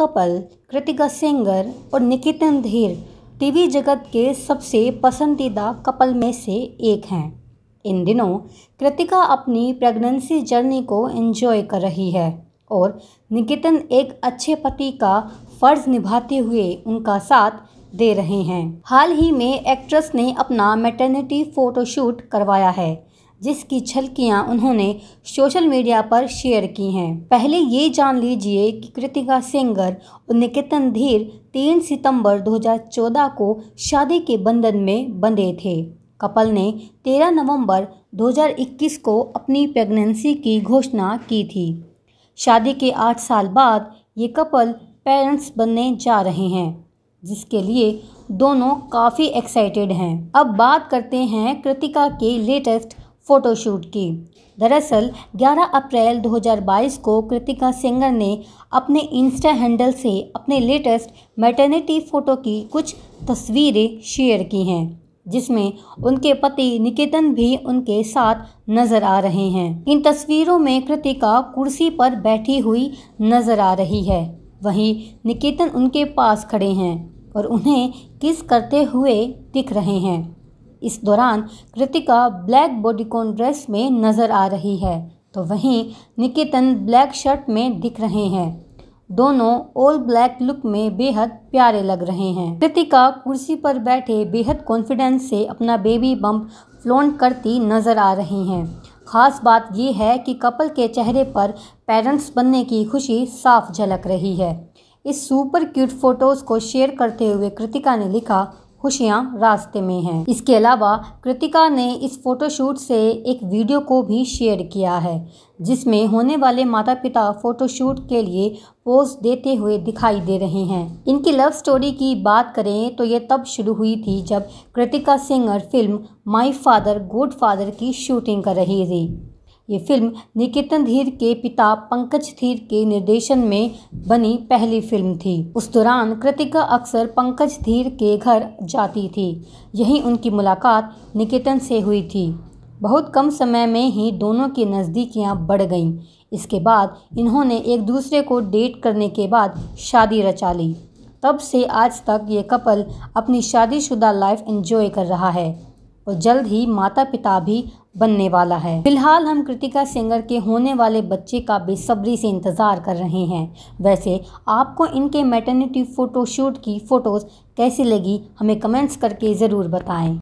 couple Kritika Sengar और निकेतन धीर TV जगत के सबसे पसंदीदा कपल में से एक हैं इन दिनों कृतिका अपनी प्रेगनेंसी जर्नी को एंजॉय कर रही है और निकेतन एक अच्छे पति का फ़र्ज निभाते हुए उनका साथ दे रहे हैं हाल ही में एक्ट्रेस ने अपना मैटर्निटी फ़ोटोशूट करवाया है जिसकी छलकियां उन्होंने सोशल मीडिया पर शेयर की हैं पहले ये जान लीजिए कि कृतिका सेंगर और निकेतन धीर 3 सितंबर 2014 को शादी के बंधन में बंधे थे कपल ने 13 नवंबर 2021 को अपनी प्रेगनेंसी की घोषणा की थी शादी के आठ साल बाद ये कपल पेरेंट्स बनने जा रहे हैं जिसके लिए दोनों काफ़ी एक्साइटेड हैं अब बात करते हैं कृतिका के लेटेस्ट फ़ोटोशूट की दरअसल 11 अप्रैल 2022 को कृतिका सिंगर ने अपने इंस्टा हैंडल से अपने लेटेस्ट मैटर्निटी फ़ोटो की कुछ तस्वीरें शेयर की हैं जिसमें उनके पति निकेतन भी उनके साथ नज़र आ रहे हैं इन तस्वीरों में कृतिका कुर्सी पर बैठी हुई नज़र आ रही है वहीं निकेतन उनके पास खड़े हैं और उन्हें किस करते हुए दिख रहे हैं इस दौरान कृतिका ब्लैक बॉडीकॉन ड्रेस में नज़र आ रही है तो वहीं निकेतन ब्लैक शर्ट में दिख रहे हैं दोनों ऑल ब्लैक लुक में बेहद प्यारे लग रहे हैं कृतिका कुर्सी पर बैठे बेहद कॉन्फिडेंस से अपना बेबी बम्प फ्लोन करती नज़र आ रही हैं खास बात यह है कि कपल के चेहरे पर पेरेंट्स बनने की खुशी साफ झलक रही है इस सुपर क्यूट फ़ोटोज़ को शेयर करते हुए कृतिका ने लिखा खुशियां रास्ते में हैं इसके अलावा कृतिका ने इस फोटोशूट से एक वीडियो को भी शेयर किया है जिसमें होने वाले माता पिता फोटोशूट के लिए पोज देते हुए दिखाई दे रहे हैं इनकी लव स्टोरी की बात करें तो ये तब शुरू हुई थी जब Kritika Sengar film my father good father की शूटिंग कर रही थी ये फिल्म निकेतन धीर के पिता पंकज धीर के निर्देशन में बनी पहली फिल्म थी उस दौरान कृतिका अक्सर पंकज धीर के घर जाती थी यहीं उनकी मुलाकात निकेतन से हुई थी बहुत कम समय में ही दोनों की नज़दीकियां बढ़ गईं इसके बाद इन्होंने एक दूसरे को डेट करने के बाद शादी रचा ली तब से आज तक ये कपल अपनी शादीशुदा लाइफ एंजॉय कर रहा है और जल्द ही माता पिता भी बनने वाला है फिलहाल हम कृतिका सिंगर के होने वाले बच्चे का बेसब्री से इंतज़ार कर रहे हैं वैसे आपको इनके मेटर्निटी फ़ोटोशूट की फ़ोटोज़ कैसी लगी हमें कमेंट्स करके ज़रूर बताएं